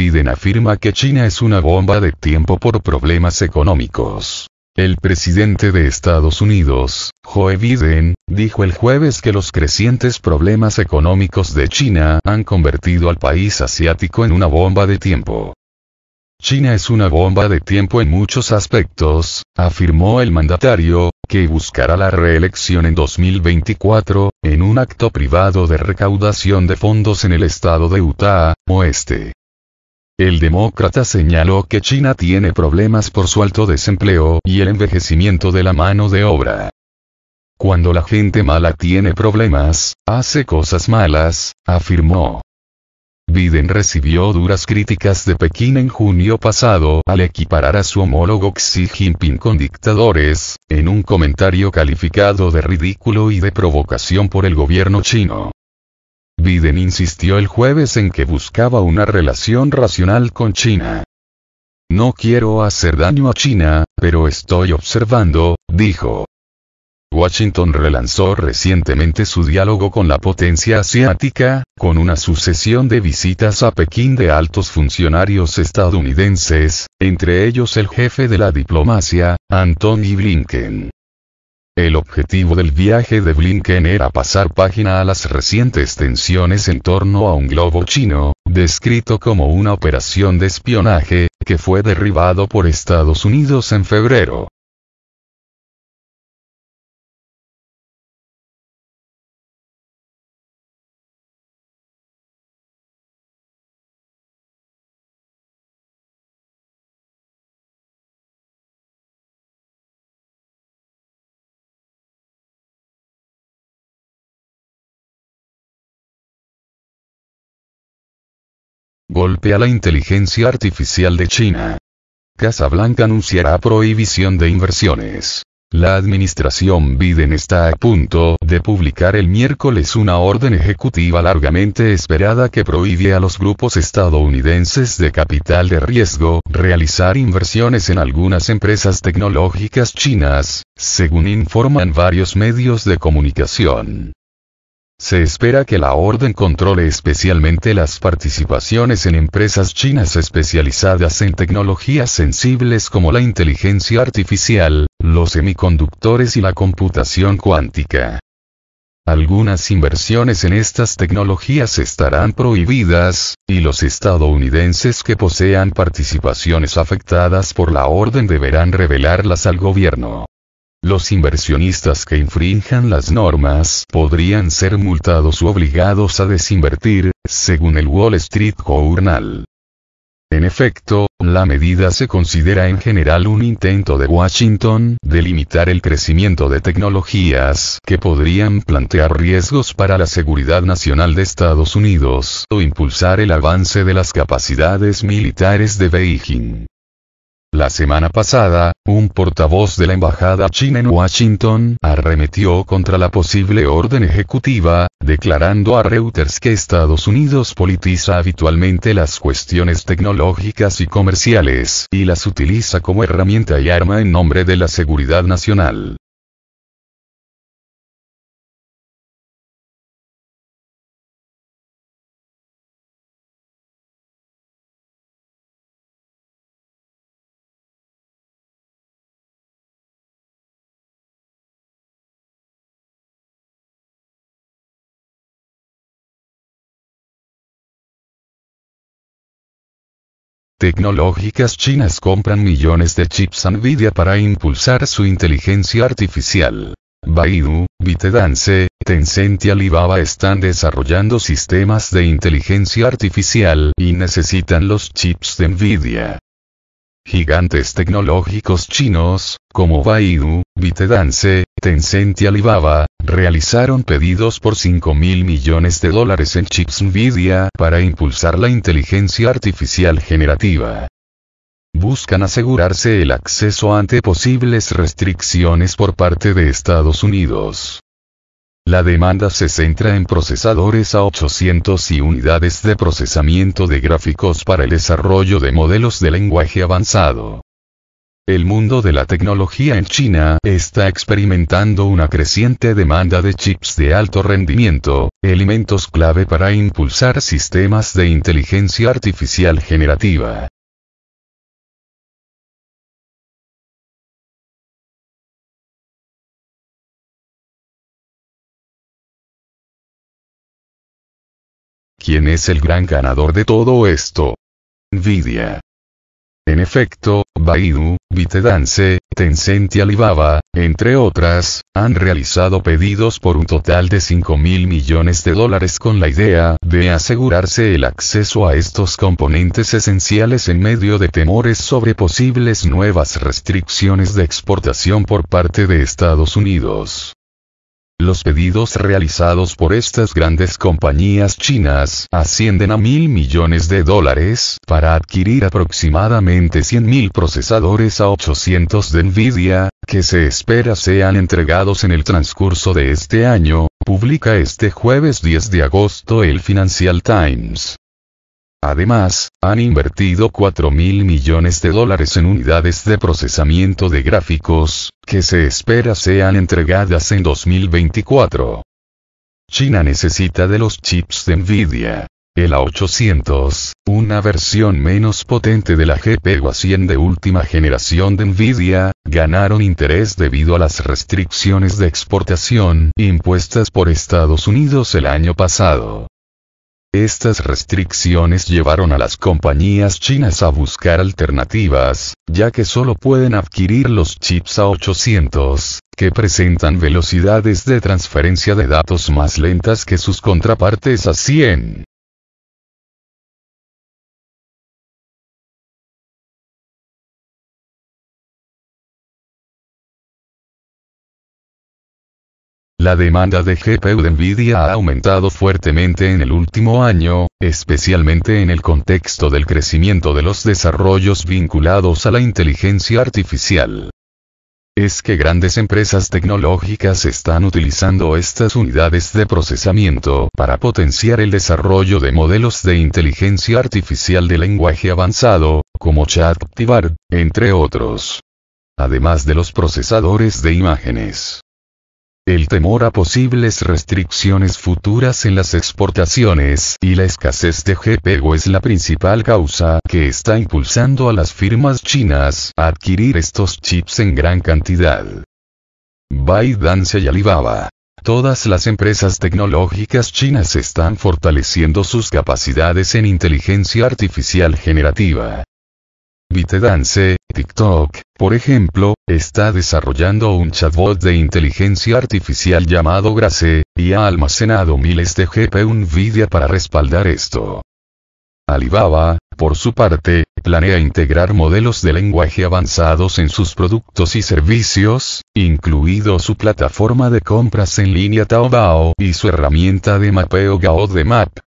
Biden afirma que China es una bomba de tiempo por problemas económicos. El presidente de Estados Unidos, Joe Biden, dijo el jueves que los crecientes problemas económicos de China han convertido al país asiático en una bomba de tiempo. China es una bomba de tiempo en muchos aspectos, afirmó el mandatario, que buscará la reelección en 2024, en un acto privado de recaudación de fondos en el estado de Utah, oeste. El demócrata señaló que China tiene problemas por su alto desempleo y el envejecimiento de la mano de obra. Cuando la gente mala tiene problemas, hace cosas malas, afirmó. Biden recibió duras críticas de Pekín en junio pasado al equiparar a su homólogo Xi Jinping con dictadores, en un comentario calificado de ridículo y de provocación por el gobierno chino. Biden insistió el jueves en que buscaba una relación racional con China. No quiero hacer daño a China, pero estoy observando, dijo. Washington relanzó recientemente su diálogo con la potencia asiática, con una sucesión de visitas a Pekín de altos funcionarios estadounidenses, entre ellos el jefe de la diplomacia, Anthony Blinken. El objetivo del viaje de Blinken era pasar página a las recientes tensiones en torno a un globo chino, descrito como una operación de espionaje, que fue derribado por Estados Unidos en febrero. Golpe a la inteligencia artificial de China. Casa Blanca anunciará prohibición de inversiones. La administración Biden está a punto de publicar el miércoles una orden ejecutiva largamente esperada que prohíbe a los grupos estadounidenses de capital de riesgo realizar inversiones en algunas empresas tecnológicas chinas, según informan varios medios de comunicación. Se espera que la orden controle especialmente las participaciones en empresas chinas especializadas en tecnologías sensibles como la inteligencia artificial, los semiconductores y la computación cuántica. Algunas inversiones en estas tecnologías estarán prohibidas, y los estadounidenses que posean participaciones afectadas por la orden deberán revelarlas al gobierno. Los inversionistas que infrinjan las normas podrían ser multados u obligados a desinvertir, según el Wall Street Journal. En efecto, la medida se considera en general un intento de Washington de limitar el crecimiento de tecnologías que podrían plantear riesgos para la seguridad nacional de Estados Unidos o impulsar el avance de las capacidades militares de Beijing. La semana pasada, un portavoz de la Embajada China en Washington arremetió contra la posible orden ejecutiva, declarando a Reuters que Estados Unidos politiza habitualmente las cuestiones tecnológicas y comerciales y las utiliza como herramienta y arma en nombre de la seguridad nacional. tecnológicas chinas compran millones de chips Nvidia para impulsar su inteligencia artificial. Baidu, ByteDance, Tencent y Alibaba están desarrollando sistemas de inteligencia artificial y necesitan los chips de Nvidia. Gigantes tecnológicos chinos, como Baidu, ByteDance, Tencent y Alibaba, realizaron pedidos por 5 mil millones de dólares en chips Nvidia para impulsar la inteligencia artificial generativa. Buscan asegurarse el acceso ante posibles restricciones por parte de Estados Unidos. La demanda se centra en procesadores a 800 y unidades de procesamiento de gráficos para el desarrollo de modelos de lenguaje avanzado. El mundo de la tecnología en China está experimentando una creciente demanda de chips de alto rendimiento, elementos clave para impulsar sistemas de inteligencia artificial generativa. ¿Quién es el gran ganador de todo esto? Nvidia. En efecto, Baidu, Vitedance, Tencent y Alibaba, entre otras, han realizado pedidos por un total de 5 mil millones de dólares con la idea de asegurarse el acceso a estos componentes esenciales en medio de temores sobre posibles nuevas restricciones de exportación por parte de Estados Unidos. Los pedidos realizados por estas grandes compañías chinas ascienden a mil millones de dólares para adquirir aproximadamente 100.000 procesadores a 800 de Nvidia, que se espera sean entregados en el transcurso de este año, publica este jueves 10 de agosto el Financial Times. Además, han invertido 4 mil millones de dólares en unidades de procesamiento de gráficos, que se espera sean entregadas en 2024. China necesita de los chips de Nvidia. El A800, una versión menos potente de la GPU 100 de última generación de Nvidia, ganaron interés debido a las restricciones de exportación impuestas por Estados Unidos el año pasado. Estas restricciones llevaron a las compañías chinas a buscar alternativas, ya que solo pueden adquirir los chips A800, que presentan velocidades de transferencia de datos más lentas que sus contrapartes A100. La demanda de GPU de Nvidia ha aumentado fuertemente en el último año, especialmente en el contexto del crecimiento de los desarrollos vinculados a la inteligencia artificial. Es que grandes empresas tecnológicas están utilizando estas unidades de procesamiento para potenciar el desarrollo de modelos de inteligencia artificial de lenguaje avanzado, como ChatGPT, entre otros además de los procesadores de imágenes el temor a posibles restricciones futuras en las exportaciones y la escasez de GPU es la principal causa que está impulsando a las firmas chinas a adquirir estos chips en gran cantidad. ByteDance y Alibaba. Todas las empresas tecnológicas chinas están fortaleciendo sus capacidades en inteligencia artificial generativa. Dance, TikTok, por ejemplo, está desarrollando un chatbot de inteligencia artificial llamado Grace, y ha almacenado miles de GPU NVIDIA para respaldar esto. Alibaba, por su parte, planea integrar modelos de lenguaje avanzados en sus productos y servicios, incluido su plataforma de compras en línea Taobao y su herramienta de mapeo Gao Map,